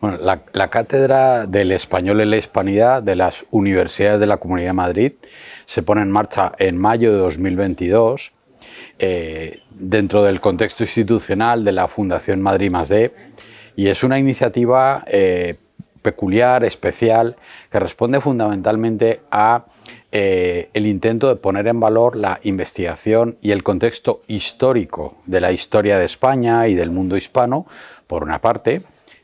Bueno, la, Cátedra del Español en la Hispanidad de las Universidades de la Comunidad de Madrid se pone en marcha en mayo de 2022 eh, dentro del contexto institucional de la Fundación Madrid y es una iniciativa eh, peculiar, especial, que responde fundamentalmente a eh, el intento de poner en valor la investigación y el contexto histórico de la historia de España y del mundo hispano, por una parte,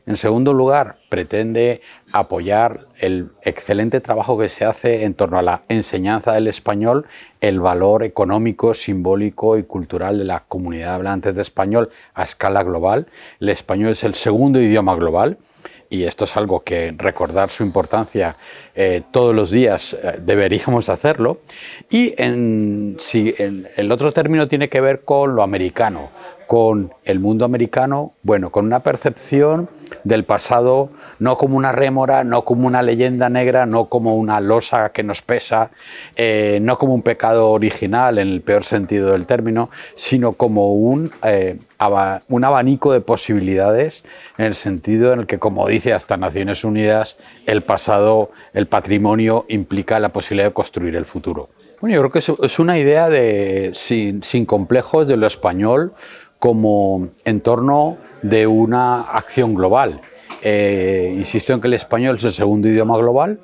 en segundo lugar, pretende apoyar el excelente trabajo que se hace en torno a la enseñanza del español, el valor económico, simbólico y cultural de la comunidad de hablantes de español a escala global. El español es el segundo idioma global y esto es algo que recordar su importancia eh, todos los días eh, deberíamos hacerlo. Y si, el otro término tiene que ver con lo americano, con el mundo americano, bueno, con una percepción del pasado no como una rémora, no como una leyenda negra, no como una losa que nos pesa, eh, no como un pecado original en el peor sentido del término, sino como un eh, un abanico de posibilidades en el sentido en el que, como dice hasta Naciones Unidas, el pasado, el patrimonio implica la posibilidad de construir el futuro. Bueno, yo creo que es una idea de, sin, sin complejos de lo español como en torno de una acción global. Eh, insisto en que el español es el segundo idioma global.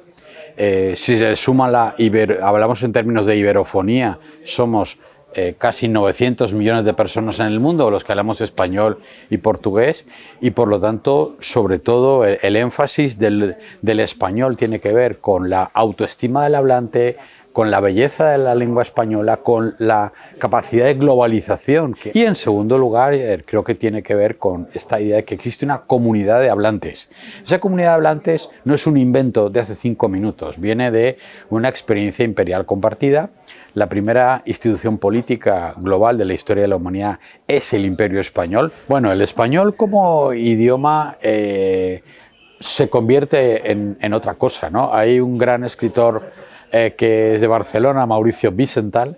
Eh, si se suma la, hablamos en términos de iberofonía, somos eh, casi 900 millones de personas en el mundo, los que hablamos español y portugués, y por lo tanto, sobre todo, el, énfasis del español tiene que ver con la autoestima del hablante, con la belleza de la lengua española, con la capacidad de globalización. Y en segundo lugar, eh, creo que tiene que ver con esta idea de que existe una comunidad de hablantes. Esa comunidad de hablantes no es un invento de hace cinco minutos, viene de una experiencia imperial compartida. La primera institución política global de la historia de la humanidad es el imperio español. Bueno, el español como idioma... Eh, se convierte en, en, otra cosa. ¿no? Hay un gran escritor eh, que es de Barcelona, Mauricio Vicental,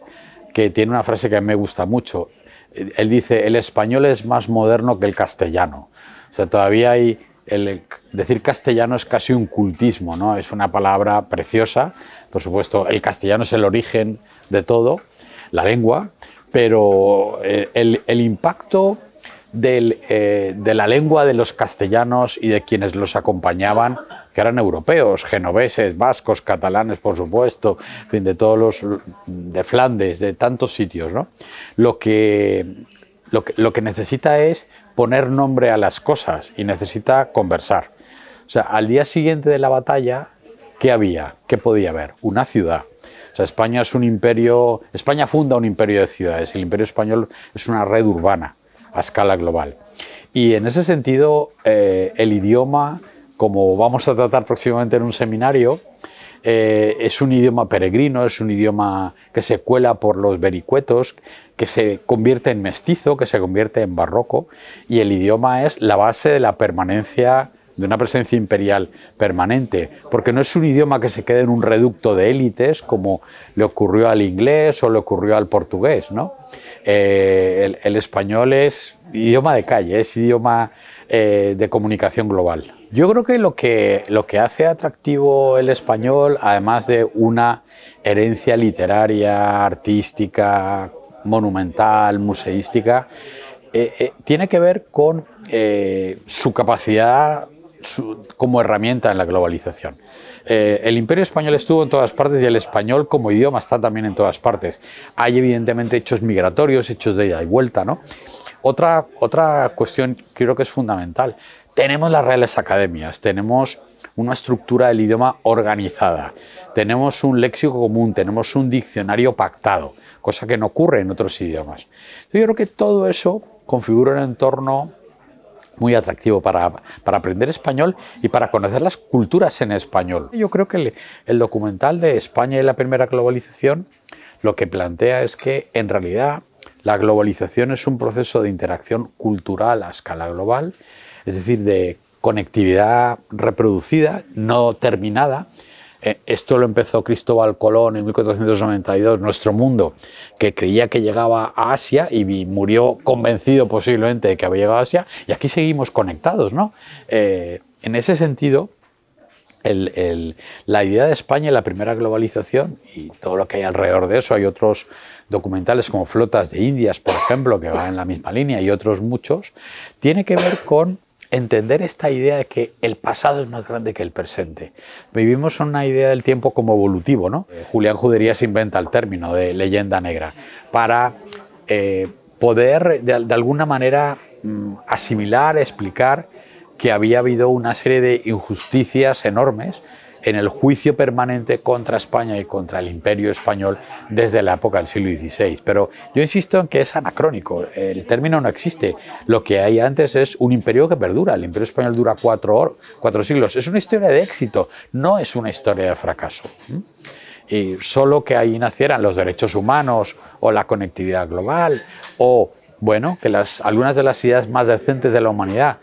que tiene una frase que me gusta mucho. Él dice, el español es más moderno que el castellano. O sea, todavía hay el decir castellano es casi un cultismo, ¿no? Es una palabra preciosa. Por supuesto, el castellano es el origen de todo, la lengua, pero eh, el impacto eh, de la lengua de los castellanos y de quienes los acompañaban, que eran europeos, genoveses, vascos, catalanes, por supuesto, fin, de todos los, de Flandes, de tantos sitios, ¿no? Lo que, lo que, necesita es poner nombre a las cosas y necesita conversar. O sea, al día siguiente de la batalla, ¿qué había? ¿Qué podía haber? Una ciudad. sea, España es un imperio, España funda un imperio de ciudades, el imperio español es una red urbana a escala global. Y en ese sentido, eh, el idioma, como vamos a tratar próximamente en un seminario, eh, es un idioma peregrino, es un idioma que se cuela por los vericuetos, que se convierte en mestizo, que se convierte en barroco, y el idioma es la base de la permanencia de una presencia imperial permanente, porque no es un idioma que se quede en un reducto de élites como le ocurrió al inglés o le ocurrió al portugués. Eh, el, español es idioma de calle, es idioma eh, de comunicación global. Yo creo que lo, que lo que hace atractivo el español, además de una herencia literaria, artística, monumental, museística, eh, tiene que ver con su capacidad como herramienta en la globalización. Eh, el imperio español estuvo en todas partes y el español como idioma está también en todas partes. Hay evidentemente hechos migratorios, hechos de ida y vuelta. ¿no? Otra, otra cuestión creo que es fundamental. Tenemos las reales academias, tenemos una estructura del idioma organizada, tenemos un léxico común, tenemos un diccionario pactado, cosa que no ocurre en otros idiomas. Yo creo que todo eso configura un entorno muy atractivo para, aprender español y para conocer las culturas en español. Yo creo que el, el, documental de España y la primera globalización lo que plantea es que en realidad la globalización es un proceso de interacción cultural a escala global, es decir, de conectividad reproducida, no terminada, eh, esto lo empezó Cristóbal Colón en 1492, nuestro mundo, que creía que llegaba a Asia y murió convencido posiblemente de que había llegado a Asia, y aquí seguimos conectados, ¿no? Eh, en ese sentido, la idea de España y la primera globalización y todo lo que hay alrededor de eso, hay otros documentales como Flotas de Indias, por ejemplo, que va en la misma línea y otros muchos, tiene que ver con entender esta idea de que el pasado es más grande que el presente. Vivimos una idea del tiempo como evolutivo, ¿no? Eh, Julián Juderías inventa el término de leyenda negra para eh, poder de, alguna manera mm, asimilar, explicar que había habido una serie de injusticias enormes en el juicio permanente contra España y contra el imperio español desde la época del siglo XVI. Pero yo insisto en que es anacrónico, el término no existe. Lo que hay antes es un imperio que perdura, el imperio español dura cuatro, cuatro siglos. Es una historia de éxito, no es una historia de fracaso. Y solo que ahí nacieran los derechos humanos o la conectividad global o, bueno, que las, algunas de las ideas más decentes de la humanidad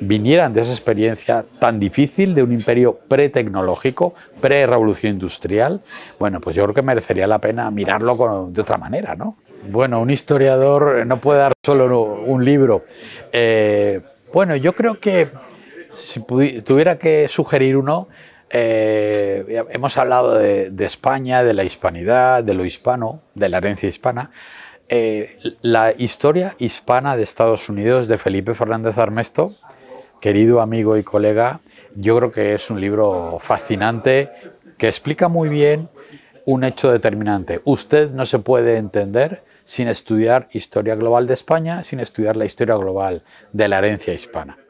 vinieran de esa experiencia tan difícil de un imperio pre-tecnológico, pre-revolución industrial, bueno, pues yo creo que merecería la pena mirarlo de otra manera, ¿no? Bueno, un historiador no puede dar solo un libro. Eh, bueno, yo creo que si tuviera que sugerir uno, eh, hemos hablado de, España, de la hispanidad, de lo hispano, de la herencia hispana. Eh, la historia hispana de Estados Unidos de Felipe Fernández Armesto querido amigo y colega, yo creo que es un libro fascinante que explica muy bien un hecho determinante. Usted no se puede entender sin estudiar historia global de España, sin estudiar la historia global de la herencia hispana.